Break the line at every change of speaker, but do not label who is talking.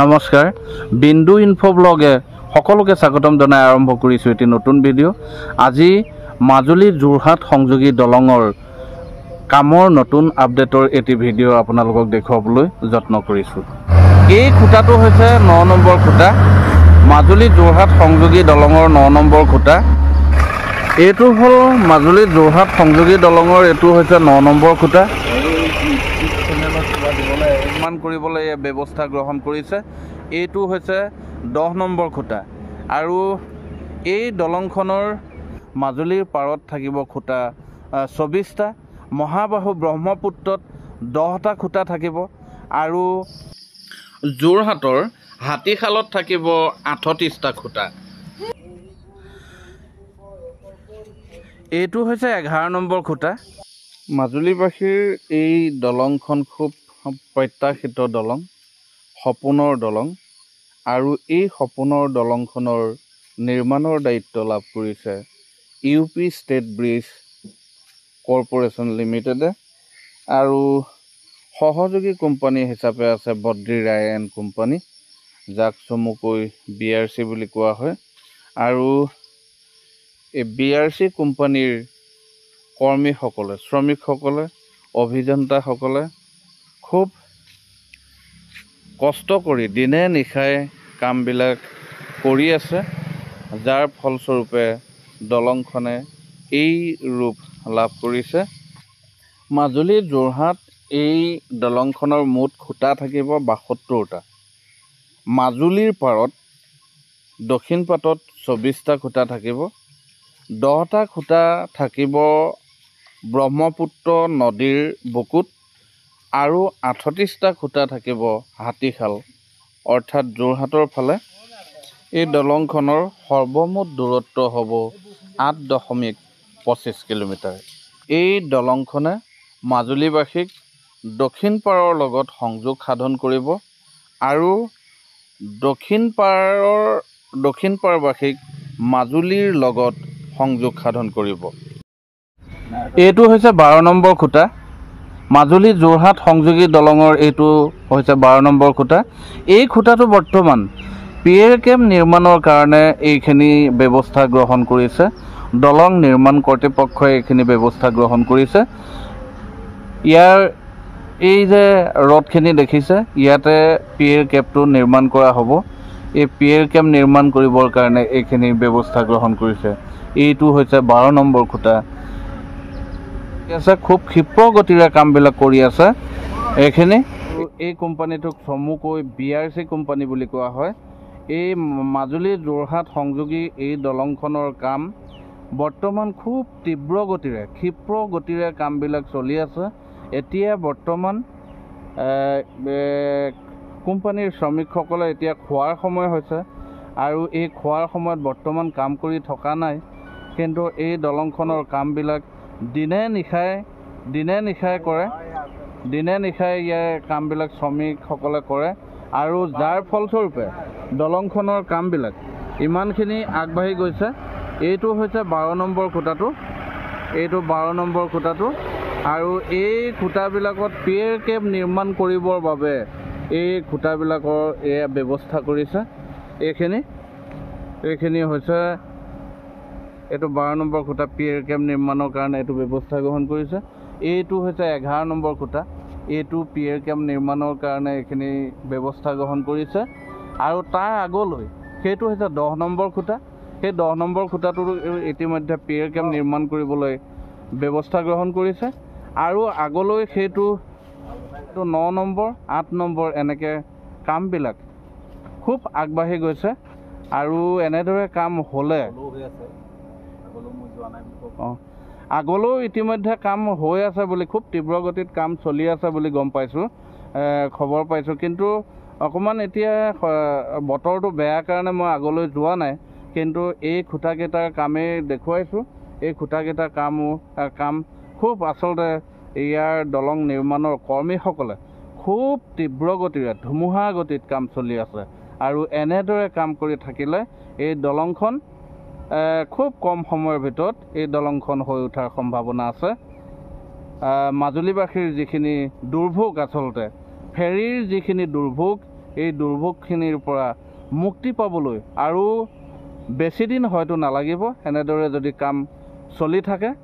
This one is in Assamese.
নমস্কাৰ বিন্দু ইনফো ব্লগে সকলোকে স্বাগতম জনাই আৰম্ভ কৰিছোঁ এটি নতুন ভিডিঅ' আজি মাজুলী যোৰহাট সংযোগী দলঙৰ কামৰ নতুন আপডেটৰ এটি ভিডিঅ' আপোনালোকক দেখুৱাবলৈ যত্ন কৰিছোঁ এই খুঁটাটো হৈছে ন নম্বৰ খুঁটা মাজুলী যোৰহাট সংযোগী দলঙৰ ন নম্বৰ খুঁটা এইটো হ'ল মাজুলী যোৰহাট সংযোগী দলঙৰ এইটো হৈছে ন নম্বৰ খুঁটা নিৰ্মাণ কৰিবলৈ ব্যৱস্থা গ্ৰহণ কৰিছে এইটো হৈছে দহ নম্বৰ খুঁটা আৰু এই দলংখনৰ মাজুলীৰ পাৰত থাকিব খুঁটা চৌবিছটা মহাবাহু ব্ৰহ্মপুত্ৰত দহটা খুঁটা থাকিব আৰু যোৰহাটৰ হাতীশালত থাকিব আঠত্ৰিছটা খুঁটা এইটো হৈছে এঘাৰ নম্বৰ খুঁটা মাজুলীবাসীৰ এই দলংখন খুব প্ৰত্যাশিত দলং সপোনৰ দলং আৰু এই সপোনৰ দলংখনৰ নিৰ্মাণৰ দায়িত্ব লাভ কৰিছে U P state bridge corporation লিমিটেডে আৰু সহযোগী কোম্পানী হিচাপে আছে বদ্ৰী ৰায় এণ্ড কোম্পানী যাক চমুকৈ বি আৰ চি বুলি কোৱা হয় আৰু এই বি আৰ চি কোম্পানীৰ কৰ্মীসকলে শ্ৰমিকসকলে অভিযন্তাসকলে খুব কষ্ট কৰি দিনে নিশাই কামবিলাক কৰি আছে যাৰ ফলস্বৰূপে দলংখনে এই ৰূপ লাভ কৰিছে মাজুলী যোৰহাট এই দলংখনৰ মুঠ খুটা থাকিব বাসত্তৰটা মাজুলীৰ পাৰত দক্ষিণ পাটত চৌব্বিছটা খুঁটা থাকিব দহটা খুটা থাকিব ব্ৰহ্মপুত্ৰ নদীৰ বুকুত আৰু আঠত্ৰিছটা খুঁটা থাকিব হাতীশাল অৰ্থাৎ যোৰহাটৰ ফালে এই দলংখনৰ সৰ্বমুঠ দূৰত্ব হ'ব আঠ দশমিক পঁচিছ কিলোমিটাৰ এই দলংখনে মাজুলীবাসীক দক্ষিণ পাৰৰ লগত সংযোগ সাধন কৰিব আৰু দক্ষিণ পাৰৰ দক্ষিণ পাৰবাসীক মাজুলীৰ লগত সংযোগ সাধন কৰিব এইটো হৈছে বাৰ নম্বৰ খুঁটা মাজুলী যোৰহাট সংযোগী দলঙৰ এইটো হৈছে বাৰ নম্বৰ খুঁটা এই খুঁটাটো বৰ্তমান পি এৰ কেম্প নিৰ্মাণৰ কাৰণে এইখিনি ব্যৱস্থা গ্ৰহণ কৰিছে দলং নিৰ্মাণ কৰ্তৃপক্ষই এইখিনি ব্যৱস্থা গ্ৰহণ কৰিছে ইয়াৰ এই যে ৰথখিনি দেখিছে ইয়াতে পি এৰ কেম্পটো নিৰ্মাণ কৰা হ'ব এই পি এৰ কেম্প নিৰ্মাণ কৰিবৰ কাৰণে এইখিনি ব্যৱস্থা গ্ৰহণ কৰিছে এইটো হৈছে বাৰ নম্বৰ খুঁটা আছে খুব ক্ষীপ্ৰ গতিৰে কামবিলাক কৰি আছে এইখিনি এই কোম্পানীটোক চমুকৈ বি আৰ চি কোম্পানী বুলি কোৱা হয় এই মাজুলী যোৰহাট সংযোগী এই দলংখনৰ কাম বৰ্তমান খুব তীব্ৰ গতিৰে ক্ষীপ্ৰ গতিৰে কামবিলাক চলি আছে এতিয়া বৰ্তমান কোম্পানীৰ শ্ৰমিকসকলে এতিয়া খোৱাৰ সময় হৈছে আৰু এই খোৱাৰ সময়ত বৰ্তমান কাম কৰি থকা নাই কিন্তু এই দলংখনৰ কামবিলাক দিনে নিশাই দিনে নিশাই কৰে দিনে নিশাই ইয়াৰ কামবিলাক শ্ৰমিকসকলে কৰে আৰু যাৰ ফলস্বৰূপে দলংখনৰ কামবিলাক ইমানখিনি আগবাঢ়ি গৈছে এইটো হৈছে বাৰ নম্বৰ খুঁটাটো এইটো বাৰ নম্বৰ খুঁটাটো আৰু এই খুঁটাবিলাকত পিয়েৰ কেব নিৰ্মাণ কৰিবৰ বাবে এই খুঁটাবিলাকৰ এয়া ব্যৱস্থা কৰিছে এইখিনি এইখিনি হৈছে এইটো বাৰ নম্বৰ খুঁটা পি এৰ কেম্প নিৰ্মাণৰ কাৰণে এইটো ব্যৱস্থা গ্ৰহণ কৰিছে এইটো হৈছে এঘাৰ নম্বৰ খুঁটা এইটো পি এৰ কেম্প নিৰ্মাণৰ কাৰণে এইখিনি ব্যৱস্থা গ্ৰহণ কৰিছে আৰু তাৰ আগলৈ সেইটো হৈছে দহ নম্বৰ খুঁটা সেই দহ নম্বৰ খুঁটাটো ইতিমধ্যে পি এৰ কেম্প নিৰ্মাণ কৰিবলৈ ব্যৱস্থা গ্ৰহণ কৰিছে আৰু আগলৈ সেইটো ন নম্বৰ আঠ নম্বৰ এনেকৈ কামবিলাক খুব আগবাঢ়ি গৈছে আৰু এনেদৰে কাম হ'লে আগলৈও ইতিমধ্যে কাম হৈ আছে বুলি খুব তীব্ৰ গতিত কাম চলি আছে বুলি গম পাইছোঁ খবৰ পাইছোঁ কিন্তু অকণমান এতিয়া বতৰটো বেয়া কাৰণে মই আগলৈ যোৱা নাই কিন্তু এই খুঁটাকেইটাৰ কামেই দেখুৱাইছোঁ এই খুঁটাকেইটাৰ কামো কাম খুব আচলতে ইয়াৰ দলং নিৰ্মাণৰ কৰ্মীসকলে খুব তীব্ৰ গতিৰে ধুমুহা গতিত কাম চলি আছে আৰু এনেদৰে কাম কৰি থাকিলে এই দলংখন খুব কম সময়ৰ ভিতৰত এই দলংখন হৈ উঠাৰ সম্ভাৱনা আছে মাজুলীবাসীৰ যিখিনি দুৰ্ভোগ আচলতে ফেৰীৰ যিখিনি দুৰ্ভোগ এই দুৰ্ভোগখিনিৰ পৰা মুক্তি পাবলৈ আৰু বেছিদিন হয়তো নালাগিব এনেদৰে যদি কাম চলি থাকে